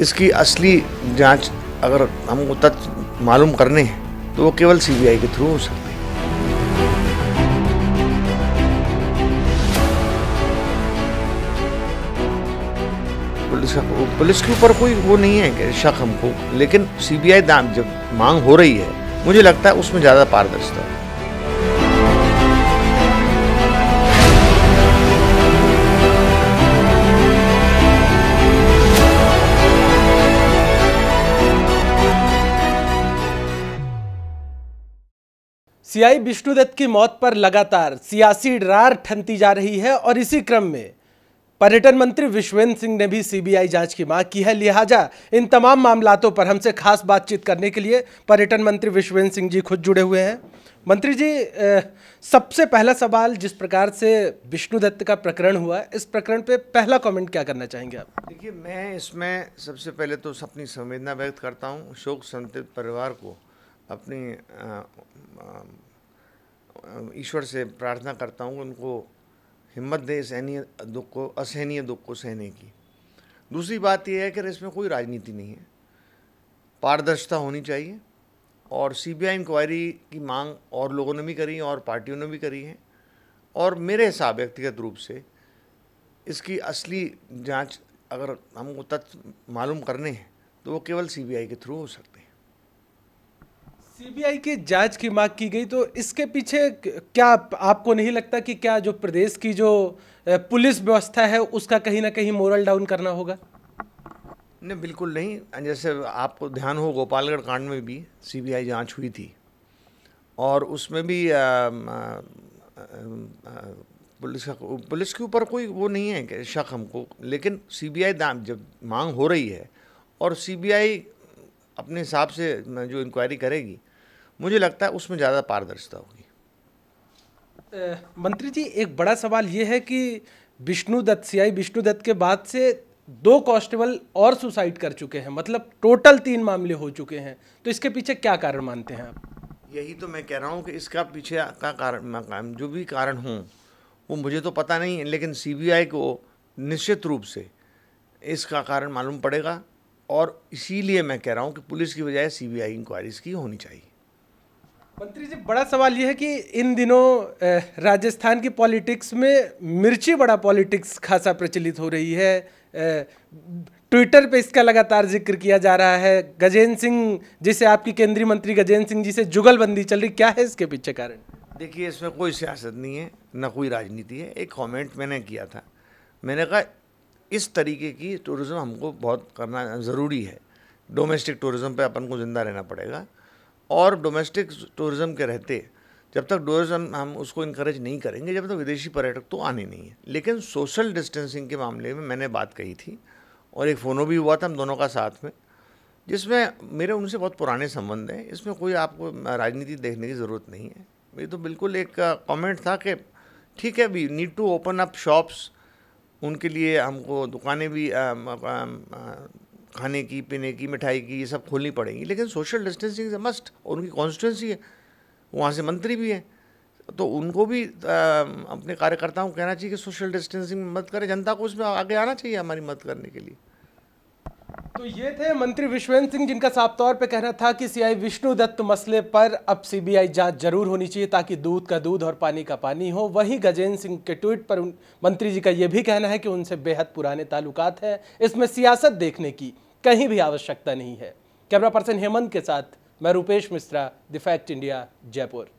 इसकी असली जांच अगर हमको तथ्य मालूम करने हैं तो वो केवल सीबीआई के थ्रू हो सकते हैं पुलिस पुलिस के ऊपर कोई वो नहीं है शक हमको लेकिन सीबीआई दाम जब मांग हो रही है मुझे लगता है उसमें ज़्यादा पारदर्शिता है सीआई विष्णुदत्त की मौत पर लगातार सियासी डरार ठनती जा रही है और इसी क्रम में पर्यटन मंत्री विश्वेंद्र सिंह ने भी सीबीआई जांच की मांग की है लिहाजा इन तमाम मामलातों पर हमसे खास बातचीत करने के लिए पर्यटन मंत्री विश्वेंद्र सिंह जी खुद जुड़े हुए हैं मंत्री जी सबसे पहला सवाल जिस प्रकार से विष्णुदत्त का प्रकरण हुआ इस प्रकरण पे पहला कमेंट क्या करना चाहेंगे आप देखिए मैं इसमें सबसे पहले तो अपनी संवेदना व्यक्त करता हूँ शोक संतप्त परिवार को अपनी ईश्वर से प्रार्थना करता हूँ उनको हिम्मत दे सहनीय दुख को असहनीय दुख को सहने की दूसरी बात यह है कि इसमें कोई राजनीति नहीं है पारदर्शिता होनी चाहिए और सीबीआई इंक्वायरी की मांग और लोगों ने भी करी है और पार्टियों ने भी करी है और मेरे हिसाब व्यक्तिगत रूप से इसकी असली जांच अगर हमको तथ्य मालूम करने हैं तो वो केवल सीबीआई के थ्रू हो सकते हैं सीबीआई की जांच की मांग की गई तो इसके पीछे क्या आपको नहीं लगता कि क्या जो प्रदेश की जो पुलिस व्यवस्था है उसका कहीं ना कहीं मोरल डाउन करना होगा नहीं बिल्कुल नहीं जैसे आपको ध्यान हो गोपालगढ़ कांड में भी सीबीआई जांच हुई थी और उसमें भी आ, आ, आ, पुलिस का पुलिस के ऊपर कोई वो नहीं है कि शक हमको लेकिन सीबीआई दाम जब मांग हो रही है और सीबीआई अपने हिसाब से जो इंक्वायरी करेगी मुझे लगता है उसमें ज़्यादा पारदर्शिता होगी मंत्री जी एक बड़ा सवाल ये है कि विष्णु दत्त सियाई विष्णु दत्त के बाद से दो कांस्टेबल और सुसाइड कर चुके हैं मतलब टोटल तीन मामले हो चुके हैं तो इसके पीछे क्या कारण मानते हैं आप यही तो मैं कह रहा हूँ कि इसका पीछे का कारण जो भी कारण हो वो मुझे तो पता नहीं लेकिन सी को निश्चित रूप से इसका कारण मालूम पड़ेगा और इसीलिए मैं कह रहा हूँ कि पुलिस की बजाय सी बी इंक्वायरीज़ की होनी चाहिए मंत्री जी बड़ा सवाल ये है कि इन दिनों राजस्थान की पॉलिटिक्स में मिर्ची बड़ा पॉलिटिक्स खासा प्रचलित हो रही है ट्विटर पे इसका लगातार जिक्र किया जा रहा है गजेंद्र सिंह जिसे आपकी केंद्रीय मंत्री गजेंद्र सिंह जी से जुगलबंदी चल रही क्या है इसके पीछे कारण देखिए इसमें कोई सियासत नहीं है ना कोई राजनीति है एक कॉमेंट मैंने किया था मैंने कहा इस तरीके की टूरिज़्म हमको बहुत करना ज़रूरी है डोमेस्टिक टूरिज़्म पर अपन को ज़िंदा रहना पड़ेगा और डोमेस्टिक टूरिज़म के रहते जब तक टूरिज़्म हम उसको इनक्रेज नहीं करेंगे जब तक विदेशी पर्यटक तो आने नहीं है लेकिन सोशल डिस्टेंसिंग के मामले में मैंने बात कही थी और एक फ़ोनो भी हुआ था हम दोनों का साथ में जिसमें मेरे उनसे बहुत पुराने संबंध हैं इसमें कोई आपको राजनीति देखने की ज़रूरत नहीं है मेरी तो बिल्कुल एक कमेंट था कि ठीक है we need to open up shops उनके लिए हमको दुकानें भी आ, आ, आ, खाने की पीने की मिठाई की ये सब खोलनी पड़ेगी लेकिन सोशल डिस्टेंसिंग इज मस्ट और उनकी कॉन्स्टिट्यूंसी है वहाँ से मंत्री भी हैं तो उनको भी आ, अपने कार्यकर्ताओं को कहना चाहिए कि सोशल डिस्टेंसिंग में मदद करें जनता को उसमें आगे आना चाहिए हमारी मदद करने के लिए तो ये थे मंत्री विश्वेंद्र सिंह जिनका साफ तौर पे कहना था कि सीआई विष्णु दत्त मसले पर अब सीबीआई जांच जरूर होनी चाहिए ताकि दूध का दूध और पानी का पानी हो वहीं गजेंद्र सिंह के ट्वीट पर मंत्री जी का ये भी कहना है कि उनसे बेहद पुराने ताल्लुकात हैं इसमें सियासत देखने की कहीं भी आवश्यकता नहीं है कैमरा पर्सन हेमंत के साथ मैं Rupesh Mishra the fact fact India Jaipur